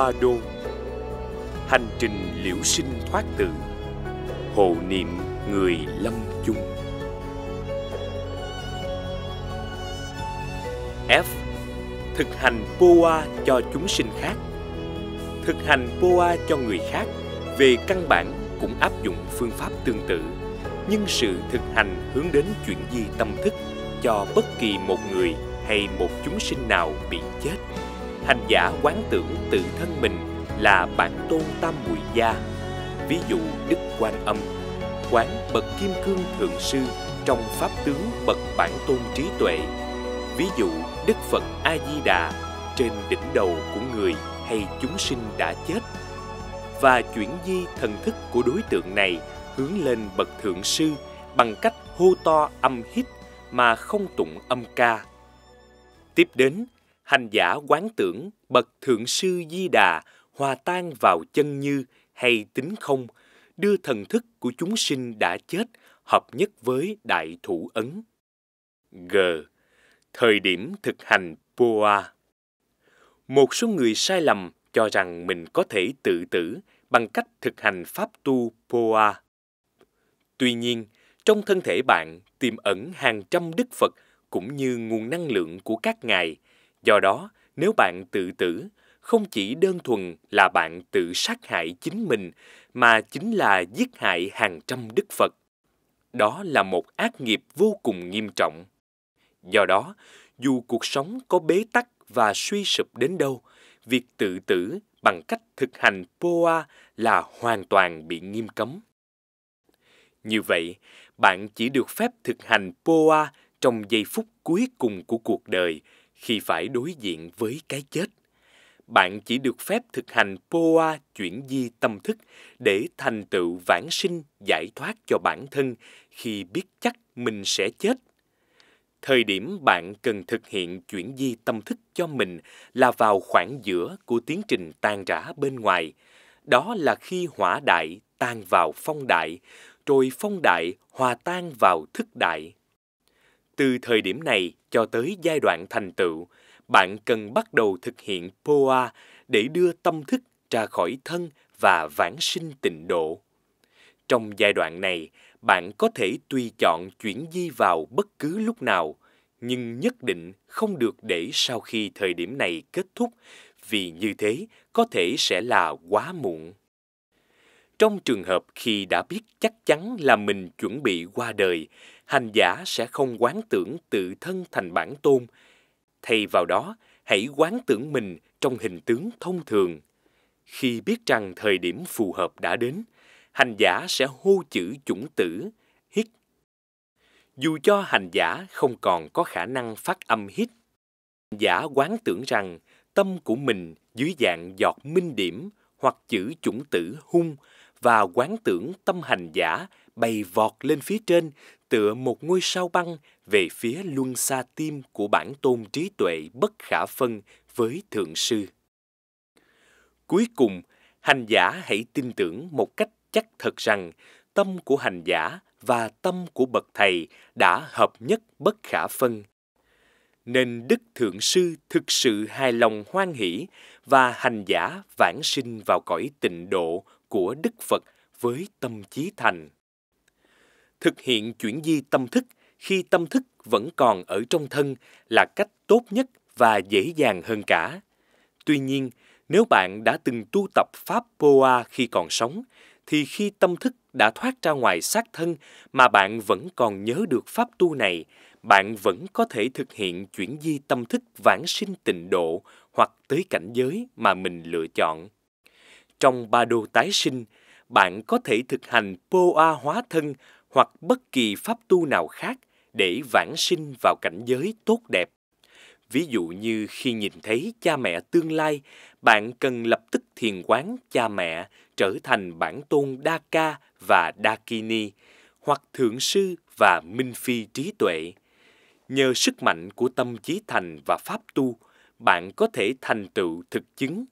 Ba Đô Hành trình liễu sinh thoát tử Hộ niệm người lâm chung F. Thực hành Poa cho chúng sinh khác Thực hành Poa cho người khác Về căn bản cũng áp dụng phương pháp tương tự Nhưng sự thực hành hướng đến chuyển di tâm thức Cho bất kỳ một người hay một chúng sinh nào bị chết hành giả quán tưởng tự thân mình là bản tôn tam muội gia ví dụ đức quan âm quán bậc kim cương thượng sư trong pháp tướng bậc bản tôn trí tuệ ví dụ đức phật a di đà trên đỉnh đầu của người hay chúng sinh đã chết và chuyển di thần thức của đối tượng này hướng lên bậc thượng sư bằng cách hô to âm hít mà không tụng âm ca tiếp đến hành giả quán tưởng bậc thượng sư Di Đà hòa tan vào chân như hay tính không, đưa thần thức của chúng sinh đã chết hợp nhất với đại thủ ấn. G. Thời điểm thực hành Poa Một số người sai lầm cho rằng mình có thể tự tử bằng cách thực hành pháp tu Poa. Tuy nhiên, trong thân thể bạn tiềm ẩn hàng trăm đức Phật cũng như nguồn năng lượng của các ngài – Do đó, nếu bạn tự tử, không chỉ đơn thuần là bạn tự sát hại chính mình mà chính là giết hại hàng trăm đức Phật. Đó là một ác nghiệp vô cùng nghiêm trọng. Do đó, dù cuộc sống có bế tắc và suy sụp đến đâu, việc tự tử bằng cách thực hành Poa là hoàn toàn bị nghiêm cấm. Như vậy, bạn chỉ được phép thực hành Poa trong giây phút cuối cùng của cuộc đời – khi phải đối diện với cái chết. Bạn chỉ được phép thực hành Poa chuyển di tâm thức để thành tựu vãng sinh giải thoát cho bản thân khi biết chắc mình sẽ chết. Thời điểm bạn cần thực hiện chuyển di tâm thức cho mình là vào khoảng giữa của tiến trình tan rã bên ngoài. Đó là khi hỏa đại tan vào phong đại, rồi phong đại hòa tan vào thức đại từ thời điểm này cho tới giai đoạn thành tựu, bạn cần bắt đầu thực hiện POA để đưa tâm thức ra khỏi thân và vãng sinh tịnh độ. Trong giai đoạn này, bạn có thể tùy chọn chuyển di vào bất cứ lúc nào, nhưng nhất định không được để sau khi thời điểm này kết thúc, vì như thế có thể sẽ là quá muộn. Trong trường hợp khi đã biết chắc chắn là mình chuẩn bị qua đời, hành giả sẽ không quán tưởng tự thân thành bản tôn. Thay vào đó, hãy quán tưởng mình trong hình tướng thông thường. Khi biết rằng thời điểm phù hợp đã đến, hành giả sẽ hô chữ chủng tử, hít. Dù cho hành giả không còn có khả năng phát âm hít, hành giả quán tưởng rằng tâm của mình dưới dạng giọt minh điểm hoặc chữ chủng tử hung và quán tưởng tâm hành giả bay vọt lên phía trên tựa một ngôi sao băng về phía luân xa tim của bản tôn trí tuệ bất khả phân với thượng sư. Cuối cùng, hành giả hãy tin tưởng một cách chắc thật rằng tâm của hành giả và tâm của bậc thầy đã hợp nhất bất khả phân. Nên Đức Thượng Sư thực sự hài lòng hoan hỷ và hành giả vãng sinh vào cõi tịnh độ của Đức Phật với tâm chí thành. Thực hiện chuyển di tâm thức khi tâm thức vẫn còn ở trong thân là cách tốt nhất và dễ dàng hơn cả. Tuy nhiên, nếu bạn đã từng tu tập pháp poa khi còn sống, thì khi tâm thức đã thoát ra ngoài xác thân mà bạn vẫn còn nhớ được pháp tu này, bạn vẫn có thể thực hiện chuyển di tâm thức vãng sinh tịnh độ hoặc tới cảnh giới mà mình lựa chọn. Trong ba đô tái sinh, bạn có thể thực hành poa hóa thân hoặc bất kỳ pháp tu nào khác để vãng sinh vào cảnh giới tốt đẹp. Ví dụ như khi nhìn thấy cha mẹ tương lai, bạn cần lập tức thiền quán cha mẹ trở thành bản tôn Đa Ca và đa kini, hoặc Thượng Sư và Minh Phi trí tuệ. Nhờ sức mạnh của tâm trí thành và pháp tu, bạn có thể thành tựu thực chứng.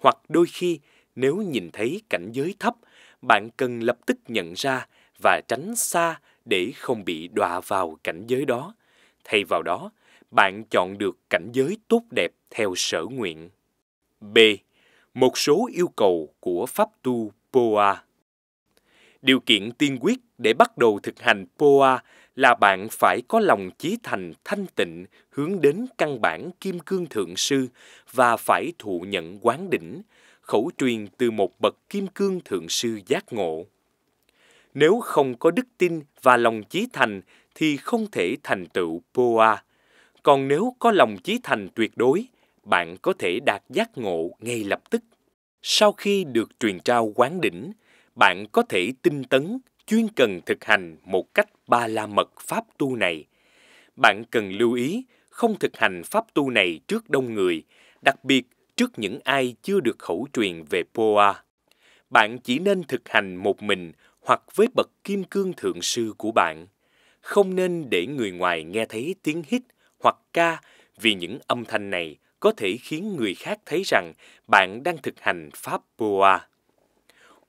Hoặc đôi khi, nếu nhìn thấy cảnh giới thấp, bạn cần lập tức nhận ra và tránh xa để không bị đọa vào cảnh giới đó. Thay vào đó, bạn chọn được cảnh giới tốt đẹp theo sở nguyện. B. Một số yêu cầu của Pháp tu Poa Điều kiện tiên quyết để bắt đầu thực hành Poa là bạn phải có lòng chí thành thanh tịnh hướng đến căn bản kim cương thượng sư và phải thụ nhận quán đỉnh, khẩu truyền từ một bậc kim cương thượng sư giác ngộ. Nếu không có đức tin và lòng chí thành thì không thể thành tựu Boa. Còn nếu có lòng chí thành tuyệt đối, bạn có thể đạt giác ngộ ngay lập tức. Sau khi được truyền trao quán đỉnh, bạn có thể tinh tấn, chuyên cần thực hành một cách ba la mật pháp tu này. Bạn cần lưu ý không thực hành pháp tu này trước đông người, đặc biệt trước những ai chưa được khẩu truyền về Poa. Bạn chỉ nên thực hành một mình hoặc với bậc kim cương thượng sư của bạn. Không nên để người ngoài nghe thấy tiếng hít hoặc ca vì những âm thanh này có thể khiến người khác thấy rằng bạn đang thực hành pháp poa.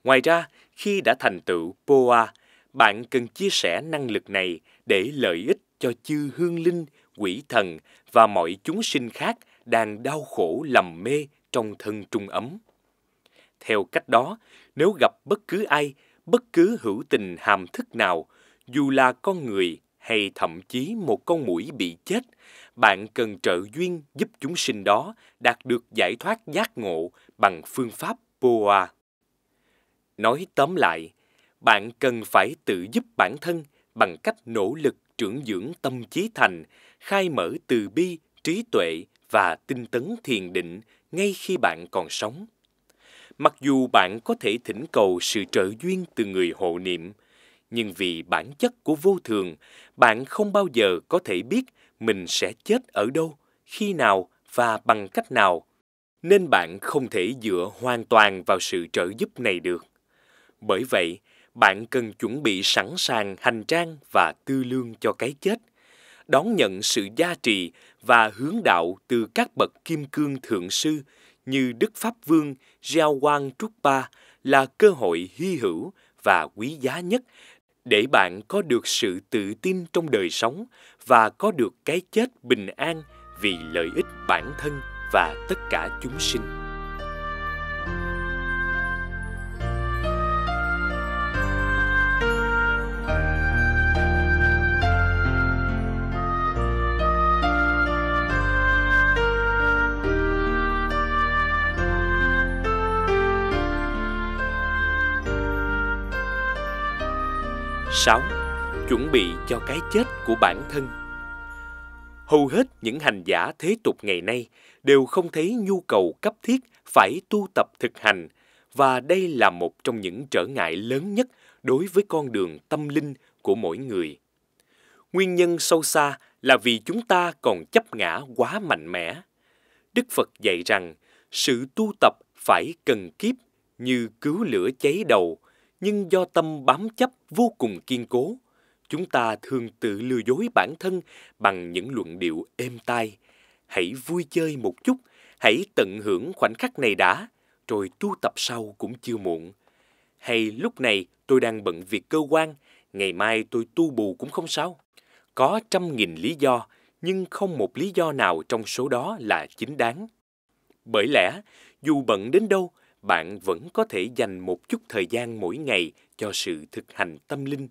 Ngoài ra, khi đã thành tựu poa, bạn cần chia sẻ năng lực này để lợi ích cho chư hương linh, quỷ thần và mọi chúng sinh khác đang đau khổ lầm mê trong thân trung ấm. Theo cách đó, nếu gặp bất cứ ai bất cứ hữu tình hàm thức nào, dù là con người hay thậm chí một con mũi bị chết, bạn cần trợ duyên giúp chúng sinh đó đạt được giải thoát giác ngộ bằng phương pháp Boa. Nói tóm lại, bạn cần phải tự giúp bản thân bằng cách nỗ lực trưởng dưỡng tâm trí thành, khai mở từ bi, trí tuệ và tinh tấn thiền định ngay khi bạn còn sống. Mặc dù bạn có thể thỉnh cầu sự trợ duyên từ người hộ niệm, nhưng vì bản chất của vô thường, bạn không bao giờ có thể biết mình sẽ chết ở đâu, khi nào và bằng cách nào, nên bạn không thể dựa hoàn toàn vào sự trợ giúp này được. Bởi vậy, bạn cần chuẩn bị sẵn sàng hành trang và tư lương cho cái chết, đón nhận sự gia trì và hướng đạo từ các bậc kim cương thượng sư, như Đức Pháp Vương Giao Quang Trúc Ba là cơ hội hy hữu và quý giá nhất để bạn có được sự tự tin trong đời sống và có được cái chết bình an vì lợi ích bản thân và tất cả chúng sinh. 6. Chuẩn bị cho cái chết của bản thân Hầu hết những hành giả thế tục ngày nay đều không thấy nhu cầu cấp thiết phải tu tập thực hành và đây là một trong những trở ngại lớn nhất đối với con đường tâm linh của mỗi người. Nguyên nhân sâu xa là vì chúng ta còn chấp ngã quá mạnh mẽ. Đức Phật dạy rằng sự tu tập phải cần kiếp như cứu lửa cháy đầu nhưng do tâm bám chấp vô cùng kiên cố, chúng ta thường tự lừa dối bản thân bằng những luận điệu êm tai. Hãy vui chơi một chút, hãy tận hưởng khoảnh khắc này đã, rồi tu tập sau cũng chưa muộn. Hay lúc này tôi đang bận việc cơ quan, ngày mai tôi tu bù cũng không sao. Có trăm nghìn lý do, nhưng không một lý do nào trong số đó là chính đáng. Bởi lẽ, dù bận đến đâu, bạn vẫn có thể dành một chút thời gian mỗi ngày cho sự thực hành tâm linh,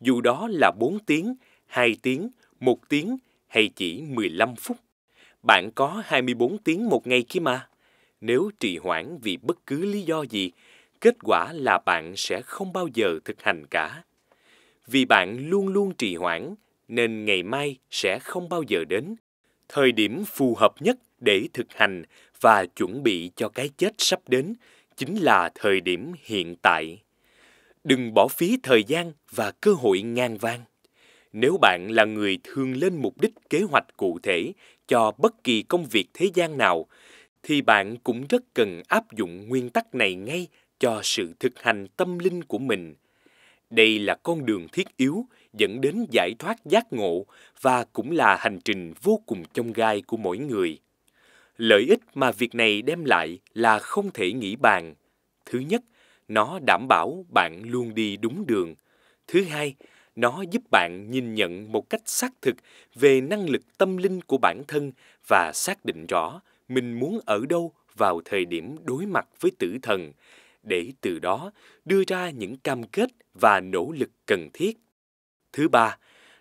dù đó là 4 tiếng, 2 tiếng, 1 tiếng hay chỉ 15 phút. Bạn có 24 tiếng một ngày kia mà. Nếu trì hoãn vì bất cứ lý do gì, kết quả là bạn sẽ không bao giờ thực hành cả. Vì bạn luôn luôn trì hoãn, nên ngày mai sẽ không bao giờ đến. Thời điểm phù hợp nhất để thực hành và chuẩn bị cho cái chết sắp đến chính là thời điểm hiện tại. Đừng bỏ phí thời gian và cơ hội ngang vang. Nếu bạn là người thường lên mục đích kế hoạch cụ thể cho bất kỳ công việc thế gian nào, thì bạn cũng rất cần áp dụng nguyên tắc này ngay cho sự thực hành tâm linh của mình. Đây là con đường thiết yếu dẫn đến giải thoát giác ngộ và cũng là hành trình vô cùng chông gai của mỗi người lợi ích mà việc này đem lại là không thể nghĩ bàn thứ nhất nó đảm bảo bạn luôn đi đúng đường thứ hai nó giúp bạn nhìn nhận một cách xác thực về năng lực tâm linh của bản thân và xác định rõ mình muốn ở đâu vào thời điểm đối mặt với tử thần để từ đó đưa ra những cam kết và nỗ lực cần thiết thứ ba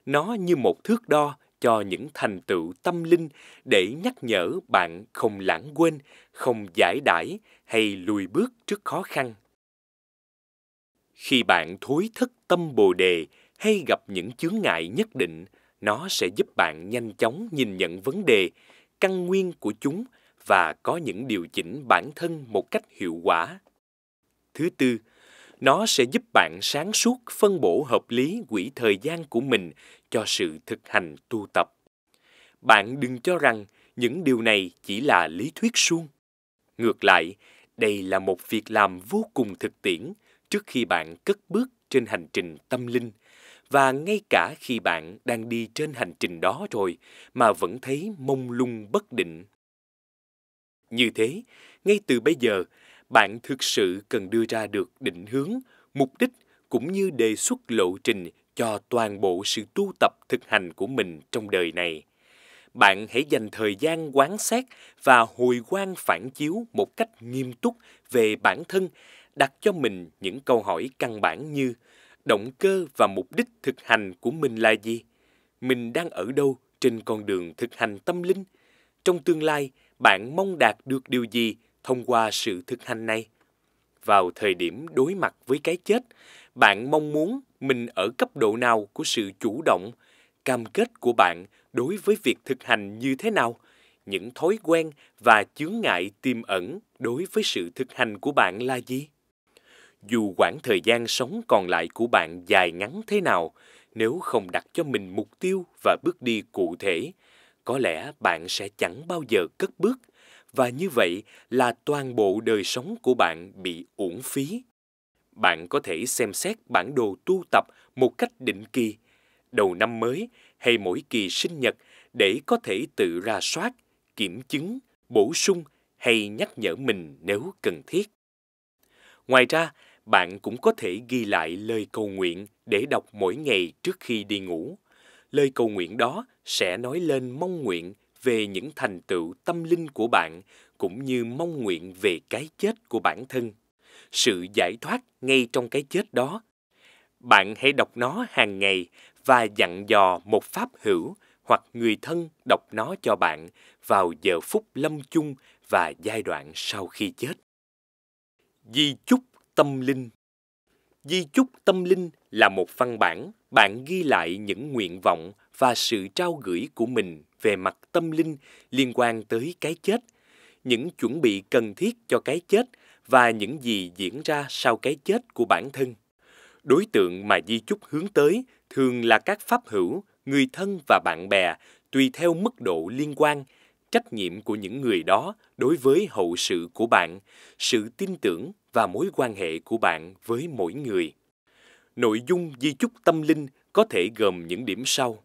nó như một thước đo cho những thành tựu tâm linh để nhắc nhở bạn không lãng quên, không giải đãi hay lùi bước trước khó khăn. Khi bạn thối thất tâm Bồ đề hay gặp những chướng ngại nhất định, nó sẽ giúp bạn nhanh chóng nhìn nhận vấn đề, căn nguyên của chúng và có những điều chỉnh bản thân một cách hiệu quả. Thứ tư, nó sẽ giúp bạn sáng suốt phân bổ hợp lý quỹ thời gian của mình cho sự thực hành tu tập. Bạn đừng cho rằng những điều này chỉ là lý thuyết suông. Ngược lại, đây là một việc làm vô cùng thực tiễn trước khi bạn cất bước trên hành trình tâm linh và ngay cả khi bạn đang đi trên hành trình đó rồi mà vẫn thấy mông lung bất định. Như thế, ngay từ bây giờ, bạn thực sự cần đưa ra được định hướng, mục đích cũng như đề xuất lộ trình cho toàn bộ sự tu tập thực hành của mình trong đời này. Bạn hãy dành thời gian quán xét và hồi quang phản chiếu một cách nghiêm túc về bản thân, đặt cho mình những câu hỏi căn bản như động cơ và mục đích thực hành của mình là gì? Mình đang ở đâu trên con đường thực hành tâm linh? Trong tương lai, bạn mong đạt được điều gì thông qua sự thực hành này? Vào thời điểm đối mặt với cái chết, bạn mong muốn mình ở cấp độ nào của sự chủ động cam kết của bạn đối với việc thực hành như thế nào những thói quen và chướng ngại tiềm ẩn đối với sự thực hành của bạn là gì dù quãng thời gian sống còn lại của bạn dài ngắn thế nào nếu không đặt cho mình mục tiêu và bước đi cụ thể có lẽ bạn sẽ chẳng bao giờ cất bước và như vậy là toàn bộ đời sống của bạn bị uổng phí bạn có thể xem xét bản đồ tu tập một cách định kỳ, đầu năm mới hay mỗi kỳ sinh nhật để có thể tự ra soát, kiểm chứng, bổ sung hay nhắc nhở mình nếu cần thiết. Ngoài ra, bạn cũng có thể ghi lại lời cầu nguyện để đọc mỗi ngày trước khi đi ngủ. Lời cầu nguyện đó sẽ nói lên mong nguyện về những thành tựu tâm linh của bạn cũng như mong nguyện về cái chết của bản thân sự giải thoát ngay trong cái chết đó. Bạn hãy đọc nó hàng ngày và dặn dò một pháp hữu hoặc người thân đọc nó cho bạn vào giờ phút lâm chung và giai đoạn sau khi chết. Di chúc tâm linh Di chúc tâm linh là một văn bản bạn ghi lại những nguyện vọng và sự trao gửi của mình về mặt tâm linh liên quan tới cái chết, những chuẩn bị cần thiết cho cái chết – và những gì diễn ra sau cái chết của bản thân. Đối tượng mà di chúc hướng tới thường là các pháp hữu, người thân và bạn bè, tùy theo mức độ liên quan, trách nhiệm của những người đó đối với hậu sự của bạn, sự tin tưởng và mối quan hệ của bạn với mỗi người. Nội dung di chúc tâm linh có thể gồm những điểm sau.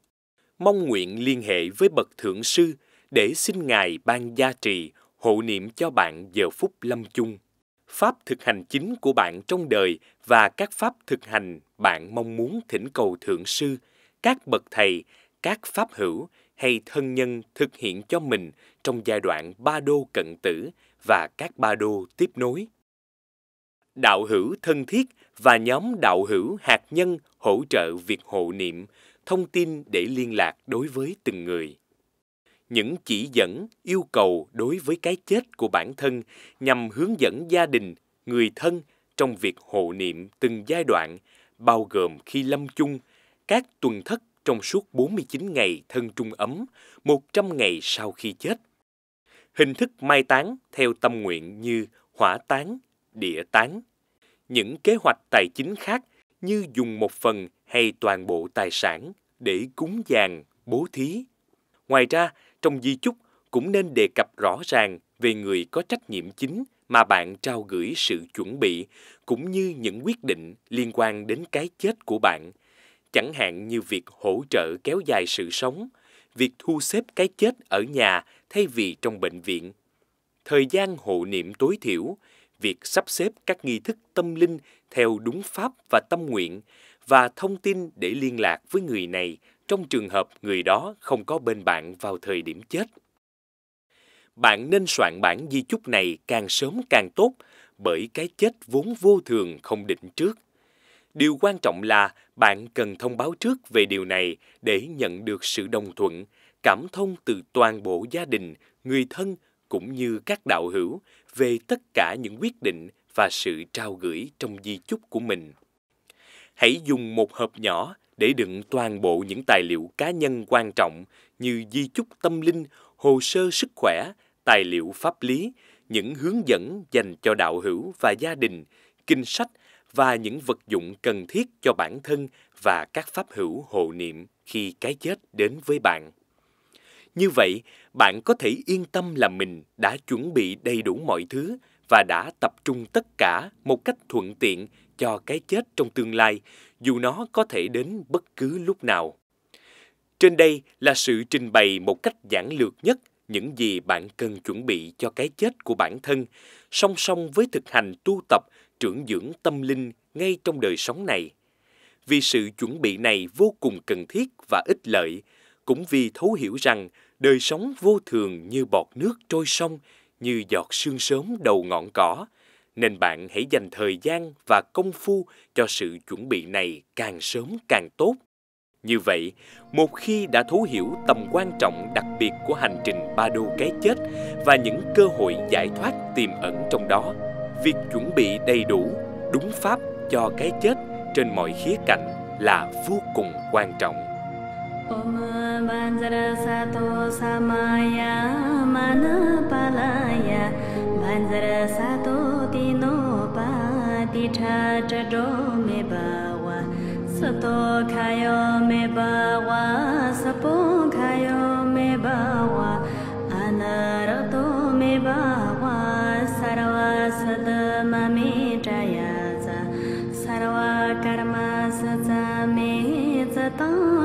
Mong nguyện liên hệ với bậc thượng sư để xin Ngài ban gia trì, hộ niệm cho bạn giờ phút lâm chung pháp thực hành chính của bạn trong đời và các pháp thực hành bạn mong muốn thỉnh cầu thượng sư, các bậc thầy, các pháp hữu hay thân nhân thực hiện cho mình trong giai đoạn ba đô cận tử và các ba đô tiếp nối. Đạo hữu thân thiết và nhóm đạo hữu hạt nhân hỗ trợ việc hộ niệm, thông tin để liên lạc đối với từng người những chỉ dẫn, yêu cầu đối với cái chết của bản thân nhằm hướng dẫn gia đình, người thân trong việc hộ niệm từng giai đoạn, bao gồm khi lâm chung, các tuần thất trong suốt 49 ngày thân trung ấm, 100 ngày sau khi chết. Hình thức mai táng theo tâm nguyện như hỏa táng, địa táng. Những kế hoạch tài chính khác như dùng một phần hay toàn bộ tài sản để cúng dàng, bố thí. Ngoài ra, trong di chúc cũng nên đề cập rõ ràng về người có trách nhiệm chính mà bạn trao gửi sự chuẩn bị cũng như những quyết định liên quan đến cái chết của bạn chẳng hạn như việc hỗ trợ kéo dài sự sống việc thu xếp cái chết ở nhà thay vì trong bệnh viện thời gian hộ niệm tối thiểu việc sắp xếp các nghi thức tâm linh theo đúng pháp và tâm nguyện và thông tin để liên lạc với người này trong trường hợp người đó không có bên bạn vào thời điểm chết. Bạn nên soạn bản di chúc này càng sớm càng tốt bởi cái chết vốn vô thường không định trước. Điều quan trọng là bạn cần thông báo trước về điều này để nhận được sự đồng thuận, cảm thông từ toàn bộ gia đình, người thân cũng như các đạo hữu về tất cả những quyết định và sự trao gửi trong di chúc của mình hãy dùng một hộp nhỏ để đựng toàn bộ những tài liệu cá nhân quan trọng như di chúc tâm linh, hồ sơ sức khỏe, tài liệu pháp lý, những hướng dẫn dành cho đạo hữu và gia đình, kinh sách và những vật dụng cần thiết cho bản thân và các pháp hữu hộ niệm khi cái chết đến với bạn. Như vậy, bạn có thể yên tâm là mình đã chuẩn bị đầy đủ mọi thứ và đã tập trung tất cả một cách thuận tiện cho cái chết trong tương lai, dù nó có thể đến bất cứ lúc nào. Trên đây là sự trình bày một cách giản lược nhất những gì bạn cần chuẩn bị cho cái chết của bản thân, song song với thực hành tu tập, trưởng dưỡng tâm linh ngay trong đời sống này. Vì sự chuẩn bị này vô cùng cần thiết và ích lợi, cũng vì thấu hiểu rằng đời sống vô thường như bọt nước trôi sông, như giọt sương sớm đầu ngọn cỏ – nên bạn hãy dành thời gian và công phu cho sự chuẩn bị này càng sớm càng tốt. Như vậy, một khi đã thấu hiểu tầm quan trọng đặc biệt của hành trình ba đô cái chết và những cơ hội giải thoát tiềm ẩn trong đó, việc chuẩn bị đầy đủ, đúng pháp cho cái chết trên mọi khía cạnh là vô cùng quan trọng. Om ਸੱੈਸੋു ਸੱੈതੋു ਸ੍ਹੁਸੁ�ੁ ਸ੃ൾ�ੁનੁ ਸ੊് ซുੁ ਸੁൈ ญ തੁൽു